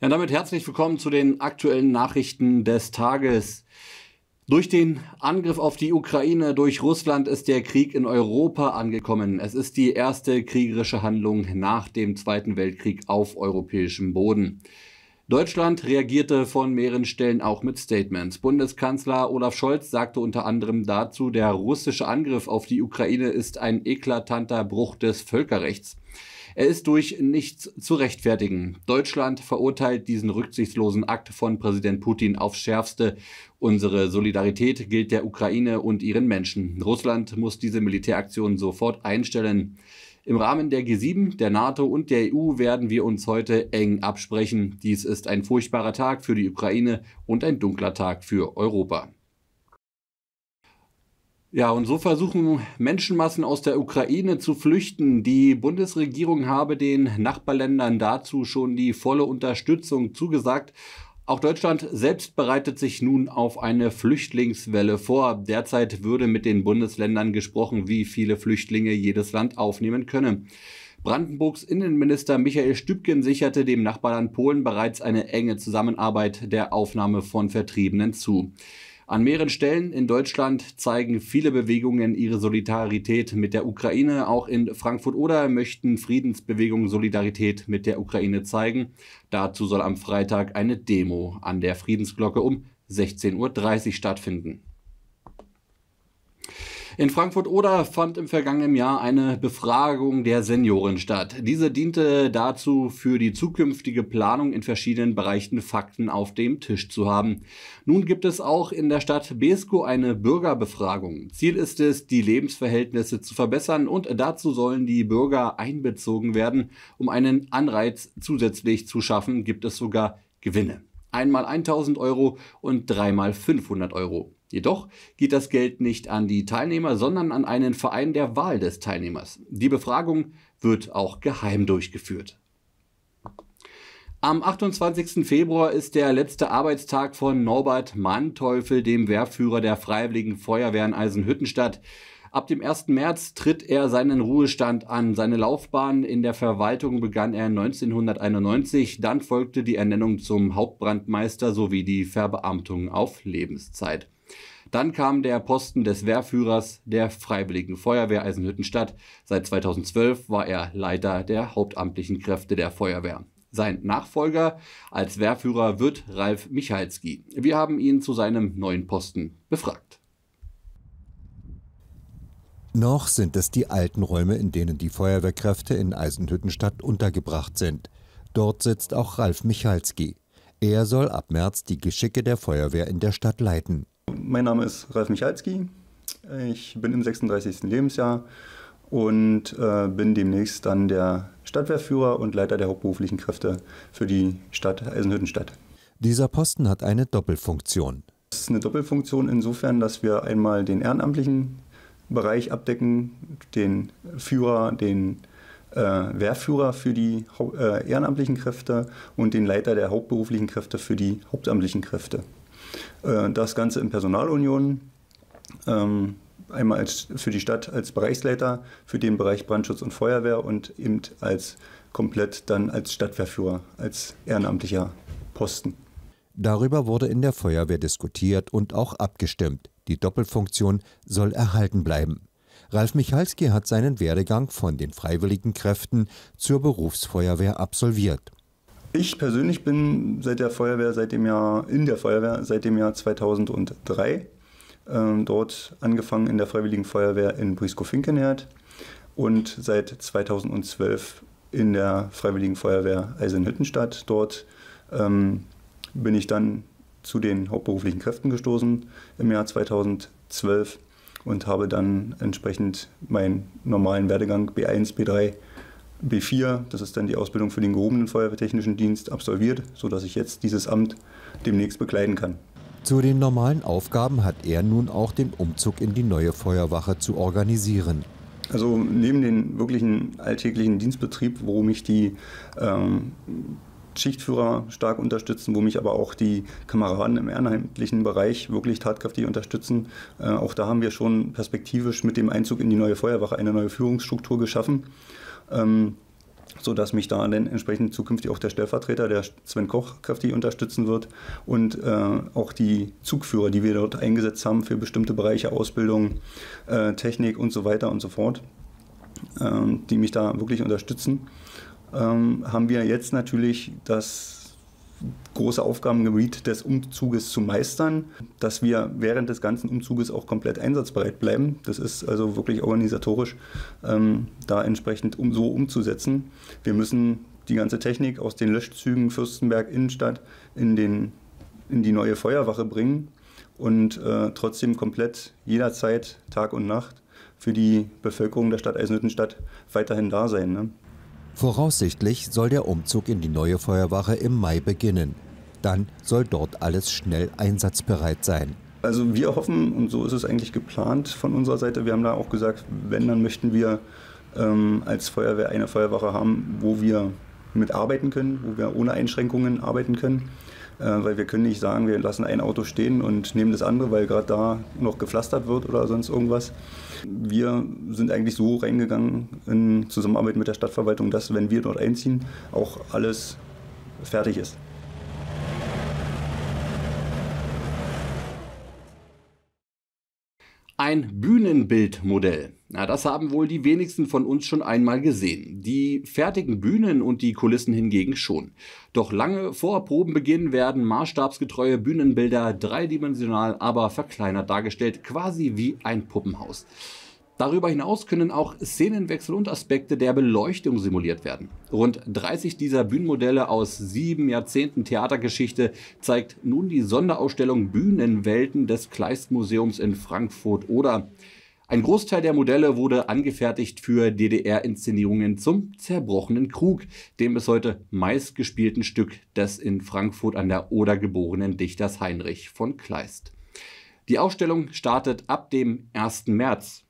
Ja, damit herzlich willkommen zu den aktuellen Nachrichten des Tages. Durch den Angriff auf die Ukraine durch Russland ist der Krieg in Europa angekommen. Es ist die erste kriegerische Handlung nach dem Zweiten Weltkrieg auf europäischem Boden. Deutschland reagierte von mehreren Stellen auch mit Statements. Bundeskanzler Olaf Scholz sagte unter anderem dazu, der russische Angriff auf die Ukraine ist ein eklatanter Bruch des Völkerrechts. Er ist durch nichts zu rechtfertigen. Deutschland verurteilt diesen rücksichtslosen Akt von Präsident Putin aufs Schärfste. Unsere Solidarität gilt der Ukraine und ihren Menschen. Russland muss diese Militäraktion sofort einstellen. Im Rahmen der G7, der NATO und der EU werden wir uns heute eng absprechen. Dies ist ein furchtbarer Tag für die Ukraine und ein dunkler Tag für Europa. Ja, und so versuchen Menschenmassen aus der Ukraine zu flüchten. Die Bundesregierung habe den Nachbarländern dazu schon die volle Unterstützung zugesagt. Auch Deutschland selbst bereitet sich nun auf eine Flüchtlingswelle vor. Derzeit würde mit den Bundesländern gesprochen, wie viele Flüchtlinge jedes Land aufnehmen könne. Brandenburgs Innenminister Michael Stübgen sicherte dem Nachbarland Polen bereits eine enge Zusammenarbeit der Aufnahme von Vertriebenen zu. An mehreren Stellen in Deutschland zeigen viele Bewegungen ihre Solidarität mit der Ukraine. Auch in Frankfurt oder möchten Friedensbewegungen Solidarität mit der Ukraine zeigen. Dazu soll am Freitag eine Demo an der Friedensglocke um 16.30 Uhr stattfinden. In Frankfurt oder fand im vergangenen Jahr eine Befragung der Senioren statt. Diese diente dazu, für die zukünftige Planung in verschiedenen Bereichen Fakten auf dem Tisch zu haben. Nun gibt es auch in der Stadt Besko eine Bürgerbefragung. Ziel ist es, die Lebensverhältnisse zu verbessern und dazu sollen die Bürger einbezogen werden. Um einen Anreiz zusätzlich zu schaffen, gibt es sogar Gewinne. Einmal 1000 Euro und dreimal 500 Euro. Jedoch geht das Geld nicht an die Teilnehmer, sondern an einen Verein der Wahl des Teilnehmers. Die Befragung wird auch geheim durchgeführt. Am 28. Februar ist der letzte Arbeitstag von Norbert Manteuffel, dem Wehrführer der Freiwilligen Feuerwehr in Eisenhüttenstadt. Ab dem 1. März tritt er seinen Ruhestand an. Seine Laufbahn in der Verwaltung begann er 1991. Dann folgte die Ernennung zum Hauptbrandmeister sowie die Verbeamtung auf Lebenszeit. Dann kam der Posten des Wehrführers der Freiwilligen Feuerwehr Eisenhüttenstadt. Seit 2012 war er Leiter der hauptamtlichen Kräfte der Feuerwehr. Sein Nachfolger als Wehrführer wird Ralf Michalski. Wir haben ihn zu seinem neuen Posten befragt. Noch sind es die alten Räume, in denen die Feuerwehrkräfte in Eisenhüttenstadt untergebracht sind. Dort sitzt auch Ralf Michalski. Er soll ab März die Geschicke der Feuerwehr in der Stadt leiten mein Name ist Ralf Michalski. Ich bin im 36. Lebensjahr und äh, bin demnächst dann der Stadtwehrführer und Leiter der hauptberuflichen Kräfte für die Stadt Eisenhüttenstadt. Dieser Posten hat eine Doppelfunktion. Es ist eine Doppelfunktion insofern, dass wir einmal den ehrenamtlichen Bereich abdecken, den Führer, den äh, Wehrführer für die äh, ehrenamtlichen Kräfte und den Leiter der hauptberuflichen Kräfte für die hauptamtlichen Kräfte. Äh, das Ganze in Personalunion. Ähm, einmal als, für die Stadt als Bereichsleiter, für den Bereich Brandschutz und Feuerwehr und eben als komplett dann als Stadtverführer, als ehrenamtlicher Posten. Darüber wurde in der Feuerwehr diskutiert und auch abgestimmt. Die Doppelfunktion soll erhalten bleiben. Ralf Michalski hat seinen Werdegang von den freiwilligen Kräften zur Berufsfeuerwehr absolviert. Ich persönlich bin seit der Feuerwehr, seit dem Jahr, in der Feuerwehr seit dem Jahr 2003. Ähm, dort angefangen in der Freiwilligen Feuerwehr in Brieschow-Finkenherd und seit 2012 in der Freiwilligen Feuerwehr Eisenhüttenstadt. Dort ähm, bin ich dann zu den hauptberuflichen Kräften gestoßen im Jahr 2012 und habe dann entsprechend meinen normalen Werdegang B1, B3 B4, das ist dann die Ausbildung für den gehobenen Feuerwehrtechnischen Dienst, absolviert, sodass ich jetzt dieses Amt demnächst bekleiden kann. Zu den normalen Aufgaben hat er nun auch den Umzug in die neue Feuerwache zu organisieren. Also neben dem wirklichen alltäglichen Dienstbetrieb, wo mich die ähm, Schichtführer stark unterstützen, wo mich aber auch die Kameraden im ehrenamtlichen Bereich wirklich tatkräftig unterstützen. Äh, auch da haben wir schon perspektivisch mit dem Einzug in die neue Feuerwache eine neue Führungsstruktur geschaffen. Ähm, so dass mich da dann entsprechend zukünftig auch der Stellvertreter, der Sven Koch, kräftig unterstützen wird und äh, auch die Zugführer, die wir dort eingesetzt haben für bestimmte Bereiche, Ausbildung, äh, Technik und so weiter und so fort, ähm, die mich da wirklich unterstützen, ähm, haben wir jetzt natürlich das große Aufgabengebiet des Umzuges zu meistern, dass wir während des ganzen Umzuges auch komplett einsatzbereit bleiben. Das ist also wirklich organisatorisch ähm, da entsprechend um, so umzusetzen. Wir müssen die ganze Technik aus den Löschzügen Fürstenberg Innenstadt in, den, in die neue Feuerwache bringen und äh, trotzdem komplett jederzeit Tag und Nacht für die Bevölkerung der Stadt Eisenhüttenstadt weiterhin da sein. Ne? Voraussichtlich soll der Umzug in die neue Feuerwache im Mai beginnen. Dann soll dort alles schnell einsatzbereit sein. Also wir hoffen, und so ist es eigentlich geplant von unserer Seite, wir haben da auch gesagt, wenn, dann möchten wir ähm, als Feuerwehr eine Feuerwache haben, wo wir mit arbeiten können, wo wir ohne Einschränkungen arbeiten können. Äh, weil wir können nicht sagen, wir lassen ein Auto stehen und nehmen das andere, weil gerade da noch gepflastert wird oder sonst irgendwas. Wir sind eigentlich so reingegangen in Zusammenarbeit mit der Stadtverwaltung, dass wenn wir dort einziehen, auch alles fertig ist. Ein Bühnenbildmodell. Na, das haben wohl die wenigsten von uns schon einmal gesehen. Die fertigen Bühnen und die Kulissen hingegen schon. Doch lange vor Probenbeginn werden maßstabsgetreue Bühnenbilder dreidimensional, aber verkleinert dargestellt, quasi wie ein Puppenhaus. Darüber hinaus können auch Szenenwechsel und Aspekte der Beleuchtung simuliert werden. Rund 30 dieser Bühnenmodelle aus sieben Jahrzehnten Theatergeschichte zeigt nun die Sonderausstellung Bühnenwelten des Kleistmuseums in Frankfurt oder ein Großteil der Modelle wurde angefertigt für DDR-Inszenierungen zum zerbrochenen Krug, dem bis heute meistgespielten Stück des in Frankfurt an der Oder geborenen Dichters Heinrich von Kleist. Die Ausstellung startet ab dem 1. März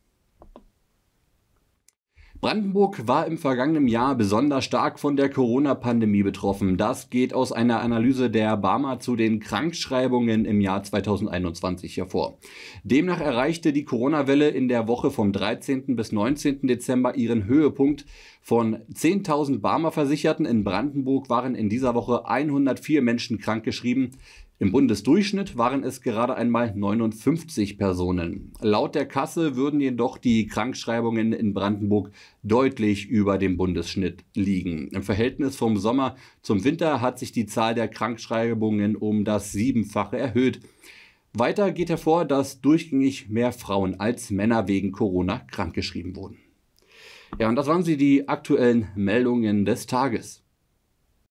Brandenburg war im vergangenen Jahr besonders stark von der Corona-Pandemie betroffen. Das geht aus einer Analyse der Barmer zu den Krankschreibungen im Jahr 2021 hervor. Demnach erreichte die Corona-Welle in der Woche vom 13. bis 19. Dezember ihren Höhepunkt. Von 10.000 Barmer Versicherten in Brandenburg waren in dieser Woche 104 Menschen krankgeschrieben. Im Bundesdurchschnitt waren es gerade einmal 59 Personen. Laut der Kasse würden jedoch die Krankschreibungen in Brandenburg deutlich über dem Bundesschnitt liegen. Im Verhältnis vom Sommer zum Winter hat sich die Zahl der Krankschreibungen um das Siebenfache erhöht. Weiter geht hervor, dass durchgängig mehr Frauen als Männer wegen Corona krankgeschrieben wurden. Ja, und das waren sie, die aktuellen Meldungen des Tages.